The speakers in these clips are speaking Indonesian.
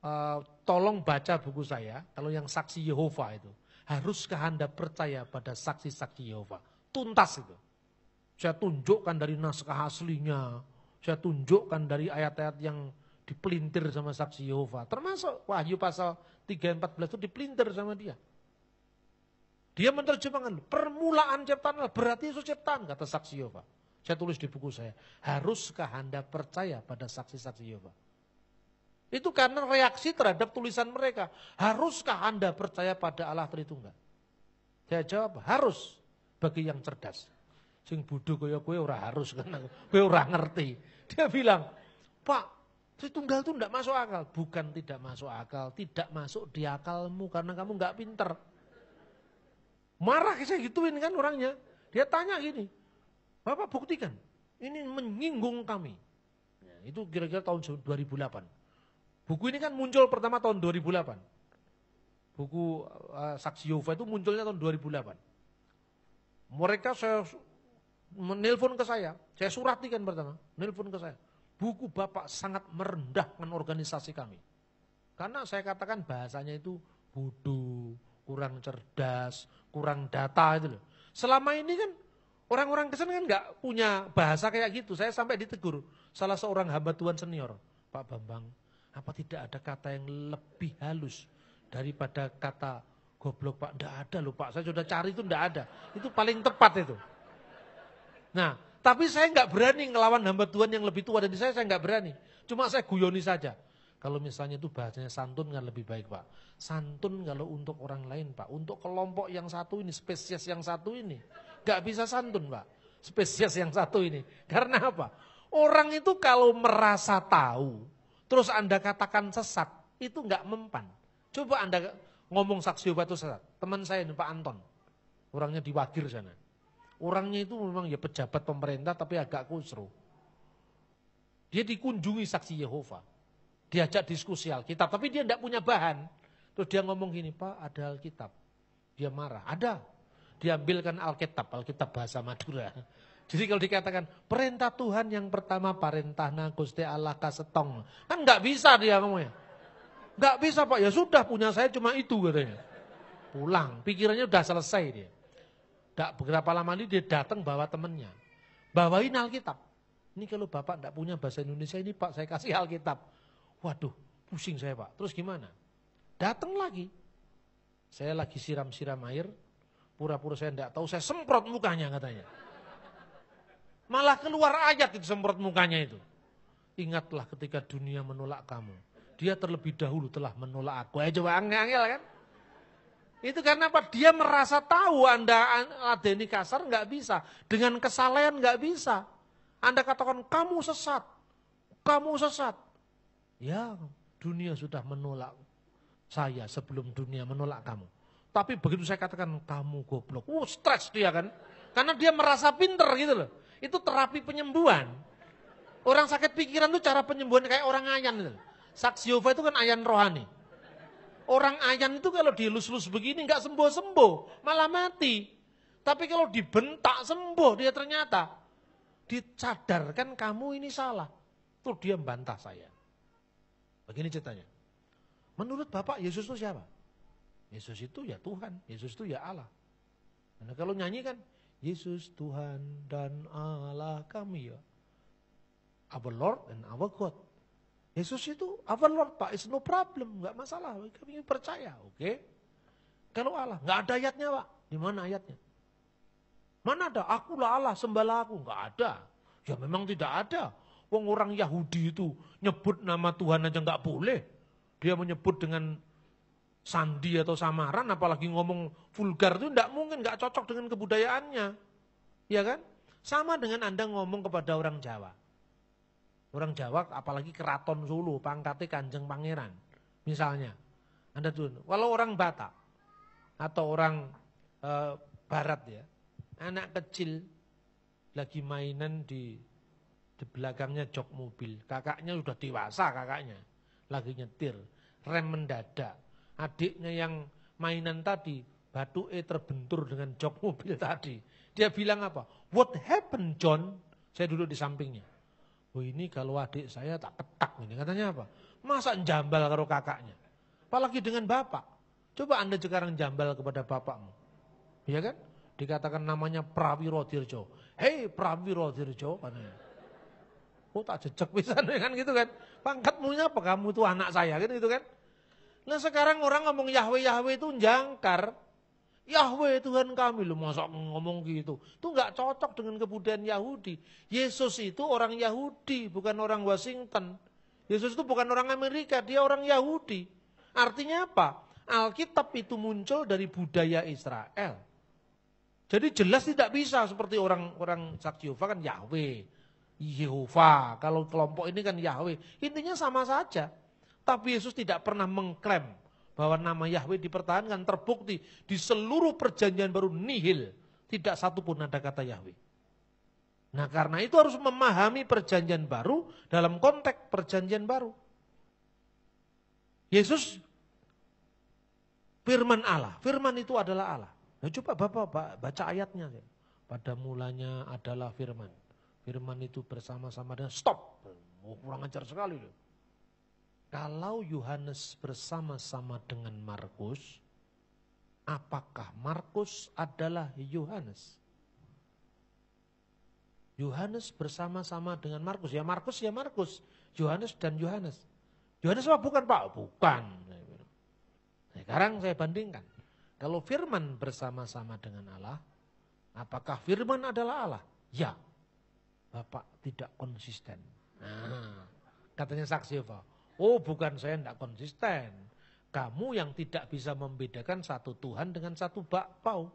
Eh, tolong baca buku saya, kalau yang saksi Yehova itu. Haruskah Anda percaya pada saksi-saksi Yehova? Tuntas itu. Saya tunjukkan dari naskah aslinya, saya tunjukkan dari ayat-ayat yang dipelintir sama saksi Yehova. Termasuk Wahyu pasal 341 itu dipelintir sama dia. Dia menerjemahkan permulaan ciptaan berarti itu ciptaan kata saksi Yehova. Saya tulis di buku saya. Haruskah Anda percaya pada saksi-saksi Yehova? Itu karena reaksi terhadap tulisan mereka. Haruskah Anda percaya pada Allah Tritunggal? Saya jawab, harus bagi yang cerdas. Sing bodoh kaya kowe ora harus kan? kowe ora ngerti. Dia bilang, "Pak, Tritunggal itu tidak masuk akal. Bukan tidak masuk akal, tidak masuk di akalmu karena kamu nggak pinter. Marah saya gituin kan orangnya. Dia tanya gini, Bapak buktikan, ini menyinggung kami. Ya, itu kira-kira tahun 2008. Buku ini kan muncul pertama tahun 2008. Buku uh, Saksi Yehova itu munculnya tahun 2008. Mereka saya menelpon ke saya, saya surati kan pertama, menelpon ke saya. Buku Bapak sangat merendahkan organisasi kami. Karena saya katakan bahasanya itu bodoh, kurang cerdas, kurang data itu loh. Selama ini kan orang-orang kesan kan nggak punya bahasa kayak gitu. Saya sampai ditegur salah seorang hamba Tuhan senior, Pak Bambang. Apa tidak ada kata yang lebih halus daripada kata goblok Pak? Tidak ada loh Pak, saya sudah cari itu tidak ada. Itu paling tepat itu. Nah, tapi saya nggak berani ngelawan hamba Tuhan yang lebih tua dari saya, saya nggak berani. Cuma saya guyoni saja. Kalau misalnya itu bahasanya santun nggak lebih baik Pak. Santun kalau untuk orang lain Pak. Untuk kelompok yang satu ini, spesies yang satu ini. nggak bisa santun Pak. Spesies yang satu ini. Karena apa? Orang itu kalau merasa tahu, terus Anda katakan sesat, itu enggak mempan. Coba Anda ngomong saksi obat itu sesat. Teman saya ini Pak Anton, orangnya diwakil sana. Orangnya itu memang ya pejabat pemerintah tapi agak kusro. Dia dikunjungi saksi Yehova. Diajak diskusi Alkitab, tapi dia tidak punya bahan. Terus dia ngomong gini, Pak ada Alkitab. Dia marah, ada. Diambilkan Alkitab, Alkitab bahasa Madura. Jadi kalau dikatakan perintah Tuhan yang pertama perintah Gusti Allah kasetong. Kan nggak bisa dia ngomongnya. nggak bisa Pak, ya sudah punya saya cuma itu katanya. Pulang, pikirannya udah selesai dia. Gak beberapa lama ini dia datang bawa temennya. Bawain Alkitab. Ini kalau Bapak tidak punya bahasa Indonesia ini Pak, saya kasih Alkitab. Waduh, pusing saya Pak. Terus gimana? Datang lagi. Saya lagi siram-siram air. Pura-pura saya tidak tahu, saya semprot mukanya katanya. Malah keluar ayat itu semprot mukanya itu. Ingatlah ketika dunia menolak kamu. Dia terlebih dahulu telah menolak aku. Ayo eh, coba angel kan. Itu karena apa? Dia merasa tahu Anda adeni kasar nggak bisa. Dengan kesalahan nggak bisa. Anda katakan kamu sesat. Kamu sesat. Ya dunia sudah menolak saya sebelum dunia menolak kamu. Tapi begitu saya katakan kamu goblok. Uh, stres dia kan. Karena dia merasa pinter gitu loh itu terapi penyembuhan. Orang sakit pikiran tuh cara penyembuhan kayak orang ayan. Saksi Yehova itu kan ayan rohani. Orang ayan itu kalau dilus-lus begini nggak sembuh-sembuh, malah mati. Tapi kalau dibentak sembuh dia ternyata. Dicadarkan kamu ini salah. Tuh dia membantah saya. Begini ceritanya. Menurut Bapak Yesus itu siapa? Yesus itu ya Tuhan, Yesus itu ya Allah. Karena kalau nyanyi kan, Yesus Tuhan dan Allah kami ya. Our Lord and our God. Yesus itu our Lord Pak, it's no problem, nggak masalah, kami percaya, oke. Okay? Kalau Allah, nggak ada ayatnya Pak, di mana ayatnya? Mana ada, akulah Allah, sembahlah aku, nggak ada. Ya memang tidak ada. Wong orang Yahudi itu nyebut nama Tuhan aja nggak boleh. Dia menyebut dengan sandi atau samaran, apalagi ngomong vulgar itu tidak mungkin, nggak cocok dengan kebudayaannya. Ya kan? Sama dengan Anda ngomong kepada orang Jawa. Orang Jawa apalagi keraton Solo, pangkatnya kanjeng pangeran. Misalnya, Anda tuh, walau orang Batak atau orang e, Barat ya, anak kecil lagi mainan di di belakangnya jok mobil, kakaknya sudah dewasa kakaknya, lagi nyetir, rem mendadak, adiknya yang mainan tadi, batu E terbentur dengan jok mobil tadi. Dia bilang apa? What happened John? Saya duduk di sampingnya. Oh ini kalau adik saya tak ketak ini. Katanya apa? Masa jambal karo kakaknya? Apalagi dengan bapak. Coba anda sekarang jambal kepada bapakmu. Iya kan? Dikatakan namanya Prawiro Dirjo. Hei Prawiro Dirjo. Katanya. Oh tak jejak pisan kan gitu kan. Pangkatmu apa kamu itu anak saya kan gitu kan. Nah sekarang orang ngomong Yahweh Yahweh itu jangkar. Yahweh Tuhan kami loh masa ngomong gitu. Itu nggak cocok dengan kebudayaan Yahudi. Yesus itu orang Yahudi, bukan orang Washington. Yesus itu bukan orang Amerika, dia orang Yahudi. Artinya apa? Alkitab itu muncul dari budaya Israel. Jadi jelas tidak bisa seperti orang-orang Yehova kan Yahweh. Yehova, kalau kelompok ini kan Yahweh. Intinya sama saja. Tapi Yesus tidak pernah mengklaim bahwa nama Yahweh dipertahankan terbukti di seluruh perjanjian baru nihil. Tidak satu pun ada kata Yahweh. Nah karena itu harus memahami perjanjian baru dalam konteks perjanjian baru. Yesus firman Allah. Firman itu adalah Allah. Ya coba Bapak baca ayatnya. Pada mulanya adalah firman. Firman itu bersama-sama dengan stop. Oh, kurang ajar sekali. Loh. Kalau Yohanes bersama-sama dengan Markus, apakah Markus adalah Yohanes? Yohanes bersama-sama dengan Markus. Ya Markus, ya Markus. Yohanes dan Yohanes. Yohanes apa? Bukan Pak. Bukan. Sekarang saya bandingkan. Kalau firman bersama-sama dengan Allah, apakah firman adalah Allah? Ya. Bapak tidak konsisten. Nah, katanya saksi apa? Oh bukan saya tidak konsisten. Kamu yang tidak bisa membedakan satu Tuhan dengan satu bakpao.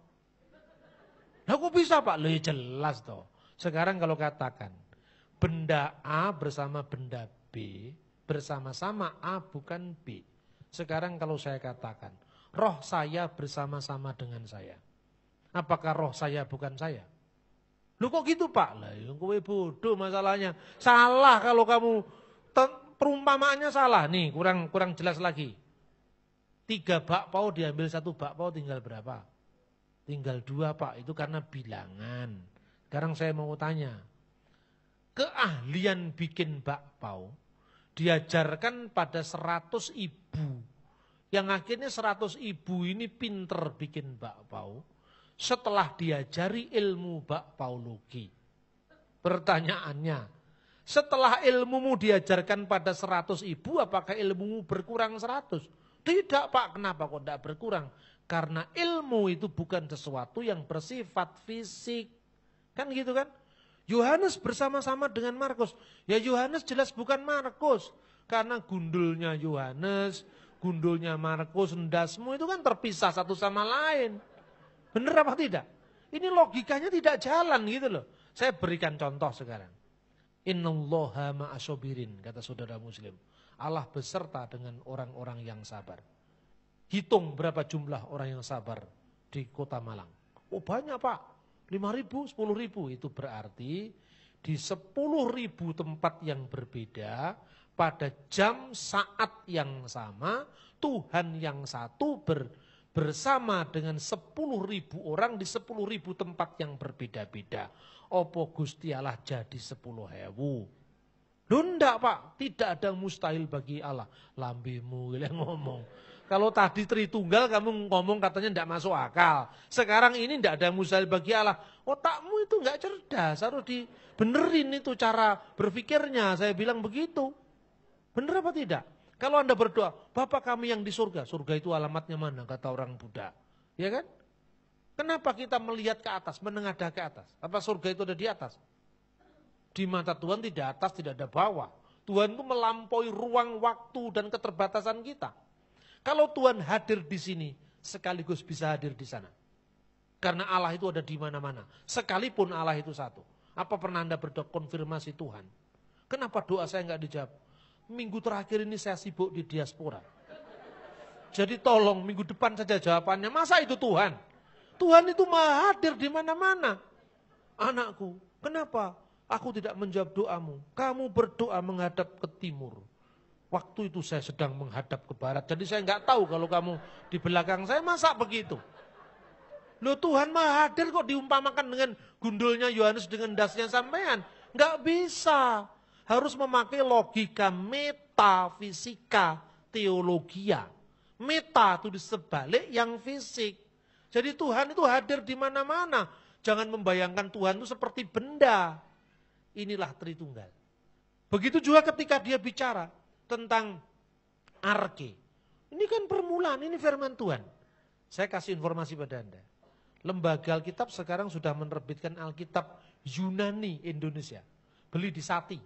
Nah kok bisa pak? Loh ya jelas toh. Sekarang kalau katakan benda A bersama benda B bersama-sama A bukan B. Sekarang kalau saya katakan roh saya bersama-sama dengan saya. Apakah roh saya bukan saya? Lu kok gitu pak? Lah, ya, kowe bodoh masalahnya. Salah kalau kamu perumpamaannya salah nih, kurang kurang jelas lagi. Tiga bakpao diambil satu bakpao tinggal berapa? Tinggal dua pak, itu karena bilangan. Sekarang saya mau tanya, keahlian bikin bakpao diajarkan pada seratus ibu. Yang akhirnya seratus ibu ini pinter bikin bakpao setelah diajari ilmu bakpaologi. Pertanyaannya, setelah ilmumu diajarkan pada 100 ibu, apakah ilmumu berkurang 100? Tidak Pak, kenapa kok tidak berkurang? Karena ilmu itu bukan sesuatu yang bersifat fisik. Kan gitu kan? Yohanes bersama-sama dengan Markus. Ya Yohanes jelas bukan Markus. Karena gundulnya Yohanes, gundulnya Markus, ndasmu itu kan terpisah satu sama lain. Benar apa tidak? Ini logikanya tidak jalan gitu loh. Saya berikan contoh sekarang. Innallaha ma'asobirin, kata saudara muslim. Allah beserta dengan orang-orang yang sabar. Hitung berapa jumlah orang yang sabar di kota Malang. Oh banyak pak, 5 ribu, 10 ribu. Itu berarti di 10 ribu tempat yang berbeda, pada jam saat yang sama Tuhan yang satu ber, bersama dengan sepuluh ribu orang di sepuluh ribu tempat yang berbeda-beda opo Gusti Allah jadi sepuluh hewu. Lunda pak, tidak ada mustahil bagi Allah. Lambimu yang ngomong. Kalau tadi Tritunggal kamu ngomong katanya tidak masuk akal. Sekarang ini tidak ada mustahil bagi Allah. Otakmu itu nggak cerdas, harus dibenerin itu cara berpikirnya. Saya bilang begitu. Bener apa tidak? Kalau Anda berdoa, Bapak kami yang di surga. Surga itu alamatnya mana? Kata orang Buddha. Ya kan? Kenapa kita melihat ke atas, menengadah ke atas? Apa surga itu ada di atas? Di mata Tuhan tidak atas, tidak ada bawah. Tuhan itu melampaui ruang waktu dan keterbatasan kita. Kalau Tuhan hadir di sini, sekaligus bisa hadir di sana. Karena Allah itu ada di mana-mana. Sekalipun Allah itu satu. Apa pernah Anda berdoa konfirmasi Tuhan? Kenapa doa saya nggak dijawab? Minggu terakhir ini saya sibuk di diaspora. Jadi tolong minggu depan saja jawabannya. Masa itu Tuhan? Tuhan itu maha hadir di mana-mana. Anakku, kenapa aku tidak menjawab doamu? Kamu berdoa menghadap ke timur. Waktu itu saya sedang menghadap ke barat. Jadi saya nggak tahu kalau kamu di belakang saya masak begitu. Loh Tuhan maha hadir kok diumpamakan dengan gundulnya Yohanes dengan dasnya sampean. Nggak bisa. Harus memakai logika metafisika teologia. Meta itu disebalik yang fisik. Jadi Tuhan itu hadir di mana-mana. Jangan membayangkan Tuhan itu seperti benda. Inilah Tritunggal. Begitu juga ketika dia bicara tentang arke. Ini kan permulaan, ini firman Tuhan. Saya kasih informasi pada Anda. Lembaga Alkitab sekarang sudah menerbitkan Alkitab Yunani Indonesia. Beli di Sati.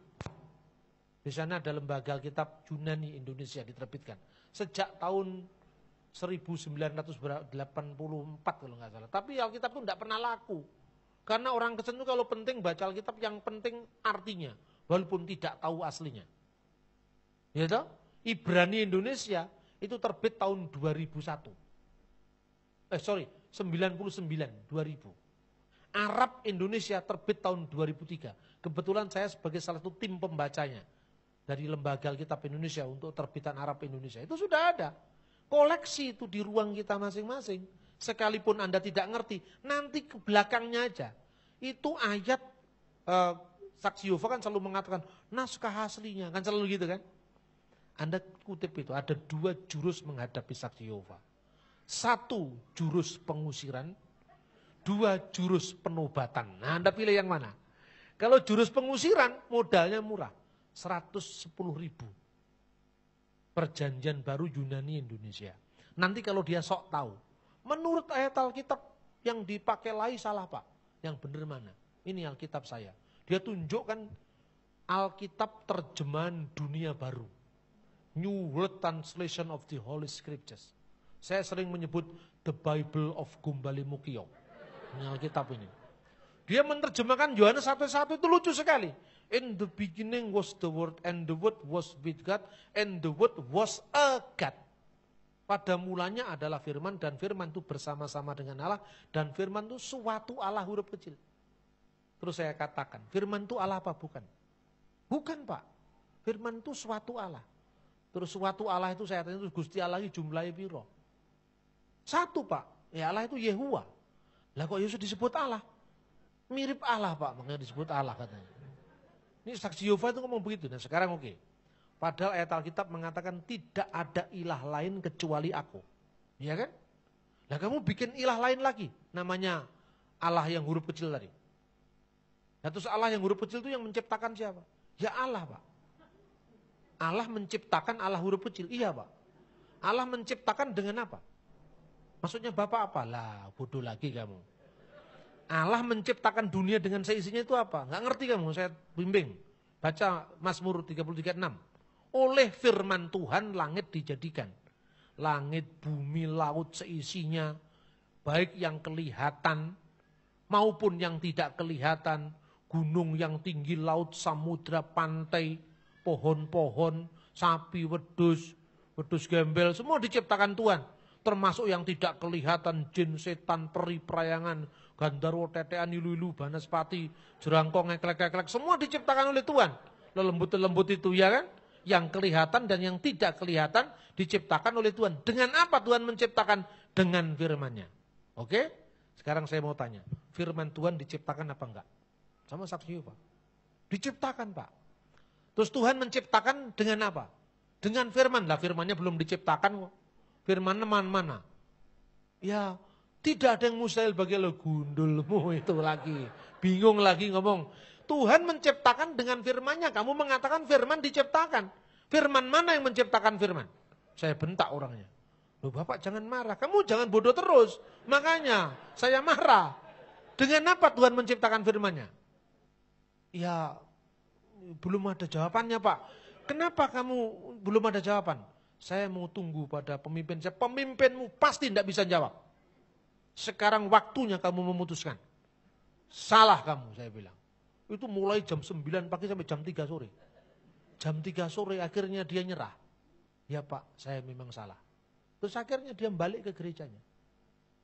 Di sana ada lembaga Alkitab Yunani Indonesia diterbitkan. Sejak tahun 1984 kalau nggak salah. Tapi Alkitab itu tidak pernah laku. Karena orang Kristen itu kalau penting baca Alkitab yang penting artinya. Walaupun tidak tahu aslinya. Ya toh? Ibrani Indonesia itu terbit tahun 2001. Eh sorry, 99, 2000. Arab Indonesia terbit tahun 2003. Kebetulan saya sebagai salah satu tim pembacanya dari Lembaga Alkitab Indonesia untuk terbitan Arab Indonesia. Itu sudah ada koleksi itu di ruang kita masing-masing. Sekalipun Anda tidak ngerti, nanti ke belakangnya aja. Itu ayat eh, saksi Yehova kan selalu mengatakan naskah aslinya, kan selalu gitu kan. Anda kutip itu, ada dua jurus menghadapi saksi Yehova. Satu jurus pengusiran, dua jurus penobatan. Nah, Anda pilih yang mana? Kalau jurus pengusiran modalnya murah, 110 ribu perjanjian baru Yunani Indonesia. Nanti kalau dia sok tahu, menurut ayat Alkitab yang dipakai lain salah pak, yang benar mana? Ini Alkitab saya. Dia tunjukkan Alkitab terjemahan dunia baru. New World Translation of the Holy Scriptures. Saya sering menyebut The Bible of Gumbali Mukio. Ini Alkitab ini. Dia menerjemahkan Yohanes satu satu. itu lucu sekali. In the beginning was the Word, and the Word was with God, and the Word was a God. Pada mulanya adalah firman, dan firman itu bersama-sama dengan Allah, dan firman itu suatu Allah huruf kecil. Terus saya katakan, firman itu Allah apa bukan? Bukan Pak, firman itu suatu Allah. Terus suatu Allah itu saya tanya, terus Gusti Allah itu jumlahnya biro. Satu Pak, ya Allah itu Yehuwa. Lah kok Yesus disebut Allah? Mirip Allah Pak, makanya disebut Allah katanya. Ini saksi Yehova itu ngomong begitu. Dan sekarang oke. Okay. Padahal ayat Alkitab mengatakan tidak ada ilah lain kecuali aku. Iya kan? Nah kamu bikin ilah lain lagi. Namanya Allah yang huruf kecil tadi. Nah terus Allah yang huruf kecil itu yang menciptakan siapa? Ya Allah pak. Allah menciptakan Allah huruf kecil. Iya pak. Allah menciptakan dengan apa? Maksudnya Bapak apalah, bodoh lagi kamu. Allah menciptakan dunia dengan seisinya itu apa? Enggak ngerti kamu, saya bimbing. Baca Mazmur 33.6. Oleh firman Tuhan langit dijadikan. Langit, bumi, laut seisinya. Baik yang kelihatan maupun yang tidak kelihatan. Gunung yang tinggi, laut, samudra, pantai, pohon-pohon, sapi, wedus, wedus gembel. Semua diciptakan Tuhan. Termasuk yang tidak kelihatan, jin, setan, peri, perayangan, Gandarwo, tetean, ilu-ilu, banaspati, jerangkong, ngeklek-ngeklek. semua diciptakan oleh Tuhan. Lelembut-lelembut itu ya kan? Yang kelihatan dan yang tidak kelihatan diciptakan oleh Tuhan. Dengan apa Tuhan menciptakan? Dengan firmannya. Oke? Sekarang saya mau tanya, firman Tuhan diciptakan apa enggak? Sama saksi pak? Diciptakan Pak. Terus Tuhan menciptakan dengan apa? Dengan firman. Lah firmannya belum diciptakan kok. Firman mana-mana. Ya, tidak ada yang mustahil bagi lo gundulmu itu lagi. Bingung lagi ngomong. Tuhan menciptakan dengan firmannya. Kamu mengatakan firman diciptakan. Firman mana yang menciptakan firman? Saya bentak orangnya. Loh Bapak jangan marah. Kamu jangan bodoh terus. Makanya saya marah. Dengan apa Tuhan menciptakan firmannya? Ya belum ada jawabannya Pak. Kenapa kamu belum ada jawaban? Saya mau tunggu pada pemimpin saya. Pemimpinmu pasti tidak bisa jawab. Sekarang waktunya kamu memutuskan. Salah kamu, saya bilang. Itu mulai jam 9 pagi sampai jam 3 sore. Jam 3 sore akhirnya dia nyerah. Ya Pak, saya memang salah. Terus akhirnya dia balik ke gerejanya.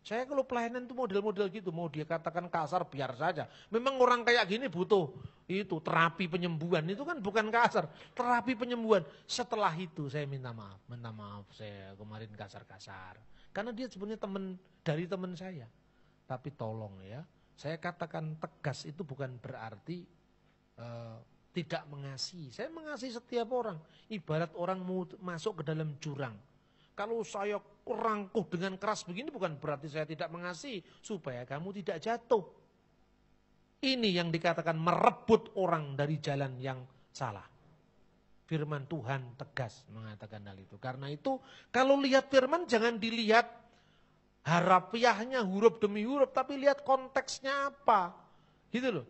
Saya kalau pelayanan itu model-model gitu. Mau dia katakan kasar, biar saja. Memang orang kayak gini butuh itu terapi penyembuhan. Itu kan bukan kasar. Terapi penyembuhan. Setelah itu saya minta maaf. Minta maaf saya kemarin kasar-kasar karena dia sebenarnya teman dari teman saya. Tapi tolong ya, saya katakan tegas itu bukan berarti uh, tidak mengasihi. Saya mengasihi setiap orang. Ibarat orang mau masuk ke dalam jurang. Kalau saya kurangkuh dengan keras begini bukan berarti saya tidak mengasihi. Supaya kamu tidak jatuh. Ini yang dikatakan merebut orang dari jalan yang salah. Firman Tuhan tegas mengatakan hal itu. Karena itu kalau lihat firman jangan dilihat harapiahnya huruf demi huruf. Tapi lihat konteksnya apa. Gitu loh.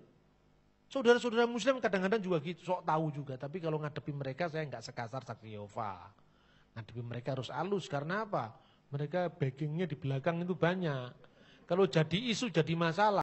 Saudara-saudara muslim kadang-kadang juga gitu. Sok tahu juga. Tapi kalau ngadepi mereka saya nggak sekasar saksi Yehova. Ngadepi mereka harus halus. Karena apa? Mereka backingnya di belakang itu banyak. Kalau jadi isu jadi masalah.